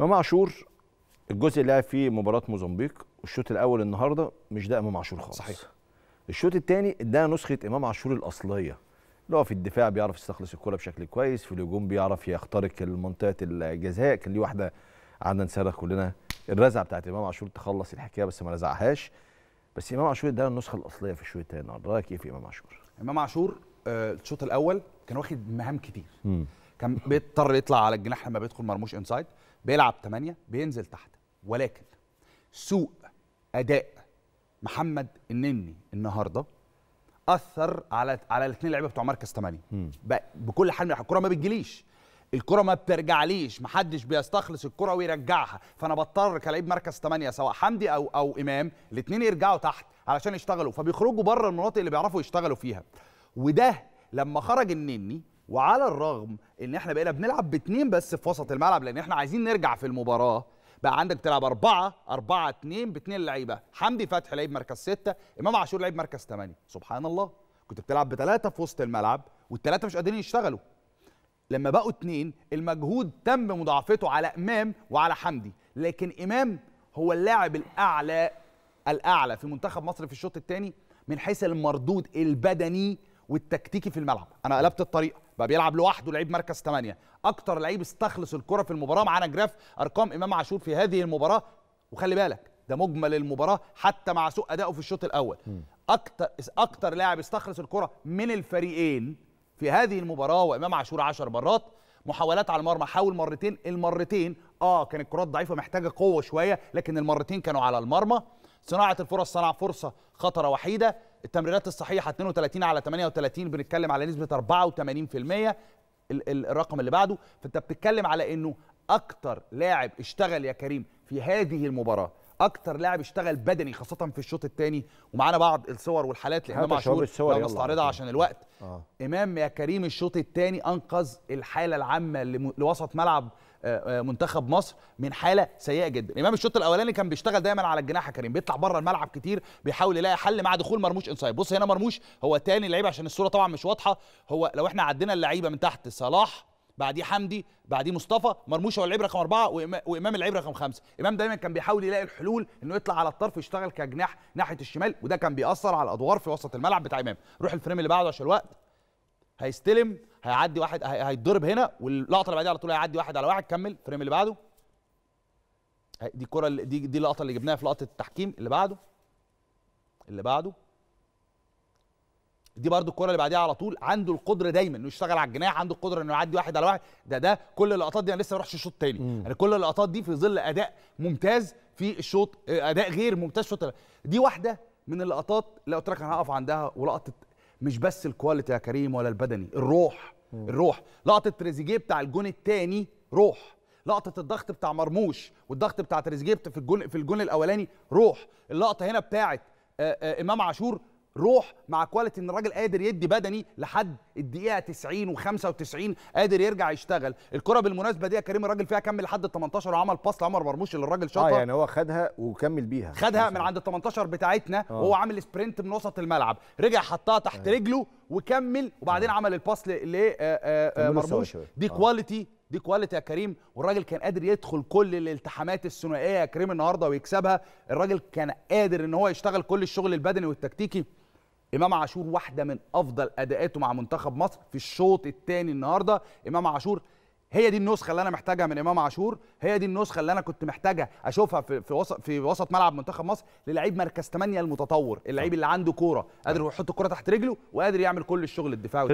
امام عاشور الجزء اللي لعب فيه مباراه موزمبيق والشوط الاول النهارده مش ده امام عاشور خالص صحيح الشوط الثاني ده نسخه امام عاشور الاصليه اللي هو في الدفاع بيعرف يستخلص الكرة بشكل كويس في الهجوم بيعرف يخترق منطقه الجزاء كان ليه واحده قعدنا نصرخ كلنا الرزعه بتاعت امام عاشور تخلص الحكايه بس ما رزعهاش بس امام عاشور ده النسخه الاصليه في الشوط الثاني النهارده رايك ايه في امام عاشور؟ امام عاشور آه، الشوط الاول كان واخد مهام كتير م. كان بيضطر يطلع على الجناح لما بيدخل مرموش انسايد بيلعب 8 بينزل تحت ولكن سوء اداء محمد النني النهارده اثر على على الاثنين لعيبه بتوع مركز 8 بكل حال الكره ما بتجيليش الكره ما بترجعليش محدش بيستخلص الكره ويرجعها فانا بضطر كلاعب مركز 8 سواء حمدي او او امام الاثنين يرجعوا تحت علشان يشتغلوا فبيخرجوا بره المناطق اللي بيعرفوا يشتغلوا فيها وده لما خرج النني وعلى الرغم ان احنا بقينا بنلعب باتنين بس في وسط الملعب لان احنا عايزين نرجع في المباراه بقى عندك تلعب أربعة أربعة اتنين باتنين لعيبة حمدي فتحي لعيب مركز ستة إمام عاشور لعيب مركز ثمانية سبحان الله كنت بتلعب بثلاثة في وسط الملعب والثلاثة مش قادرين يشتغلوا لما بقوا اتنين المجهود تم مضاعفته على إمام وعلى حمدي لكن إمام هو اللاعب الأعلى الأعلى في منتخب مصر في الشوط الثاني من حيث المردود البدني والتكتيكي في الملعب انا قلبت الطريقه بقى بيلعب لوحده لعيب مركز 8 اكتر لعيب استخلص الكره في المباراه معانا جراف ارقام امام عاشور في هذه المباراه وخلي بالك ده مجمل المباراه حتى مع سوء ادائه في الشوط الاول اكتر اكتر لاعب استخلص الكره من الفريقين في هذه المباراه وامام عاشور 10 مرات محاولات على المرمى حاول مرتين المرتين اه كانت الكرات ضعيفه محتاجه قوه شويه لكن المرتين كانوا على المرمى صناعه الفرص صنع فرصه خطره وحيده التمريرات الصحيحه 32 على 38 بنتكلم على نسبه 84% الرقم اللي بعده فانت بتتكلم على انه اكتر لاعب اشتغل يا كريم في هذه المباراه اكتر لاعب اشتغل بدني خاصه في الشوط الثاني ومعانا بعض الصور والحالات لامام عاشور الصور نستعرضها عشان الوقت آه. امام يا كريم الشوط الثاني انقذ الحاله العامه لوسط ملعب آه، آه، منتخب مصر من حاله سيئه جدا امام الشوط الاولاني كان بيشتغل دايما على الجناح يا كريم بيطلع بره الملعب كتير بيحاول يلاقي حل مع دخول مرموش انسايد بص هنا مرموش هو تاني لعيب عشان الصوره طبعا مش واضحه هو لو احنا عدينا اللعيبه من تحت صلاح بعديه حمدي بعديه مصطفى مرموش هو العيب رقم اربعه وامام العيب رقم خمسه امام دايما كان بيحاول يلاقي الحلول انه يطلع على الطرف يشتغل كجناح ناحيه الشمال وده كان بيأثر على الادوار في وسط الملعب بتاع امام روح الفريم اللي بعده عشان الوقت هيستلم هيعدي واحد هيتضرب هنا واللقطه اللي بعديها على طول هيعدي واحد على واحد كمل الفريم اللي بعده دي الكره دي دي اللقطه اللي جبناها في لقطه التحكيم اللي بعده اللي بعده دي برده الكره اللي بعديها على طول عنده القدره دايما انه يشتغل على الجناح عنده القدره انه يعدي واحد على واحد ده ده كل اللقطات دي انا لسه ما روحش الشوط الثاني انا يعني كل اللقطات دي في ظل اداء ممتاز في الشوط آه، اداء غير ممتاز الشوط دي واحده من اللقطات اللي قلت لك انا هقف عندها ولقطه مش بس الكواليتي يا كريم ولا البدني الروح مم. الروح لقطه تريزيجيه بتاع الجون الثاني روح لقطه الضغط بتاع مرموش والضغط بتاع تريزيجيه في الجون في الجون الاولاني روح اللقطه هنا بتاعه آه، آه، امام عاشور روح مع كواليتي ان الراجل قادر يدي بدني لحد الدقيقه 90 و95 قادر يرجع يشتغل الكره بالمناسبه دي يا كريم الراجل فيها كمل لحد ال 18 وعمل باص لعمر مرموش اللي الراجل شاطر اه يعني هو خدها وكمل بيها خدها من عند ال 18 بتاعتنا آه. وهو عامل سبرنت من وسط الملعب رجع حطها تحت آه. رجله وكمل وبعدين آه. عمل الباص لمرموش آه، آه، آه، دي كواليتي دي كواليتي يا كريم والراجل كان قادر يدخل كل الالتحامات الثنائيه يا كريم النهارده ويكسبها الراجل كان قادر ان هو يشتغل كل الشغل البدني والتكتيكي امام عاشور واحده من افضل اداءاته مع منتخب مصر في الشوط الثاني النهارده امام عاشور هي دي النسخه اللي انا محتاجها من امام عاشور هي دي النسخه اللي انا كنت محتاجها اشوفها في في وسط في وسط ملعب منتخب مصر للعيب مركز 8 المتطور اللعيب اللي عنده كوره قادر يحط الكوره تحت رجله وقادر يعمل كل الشغل الدفاعي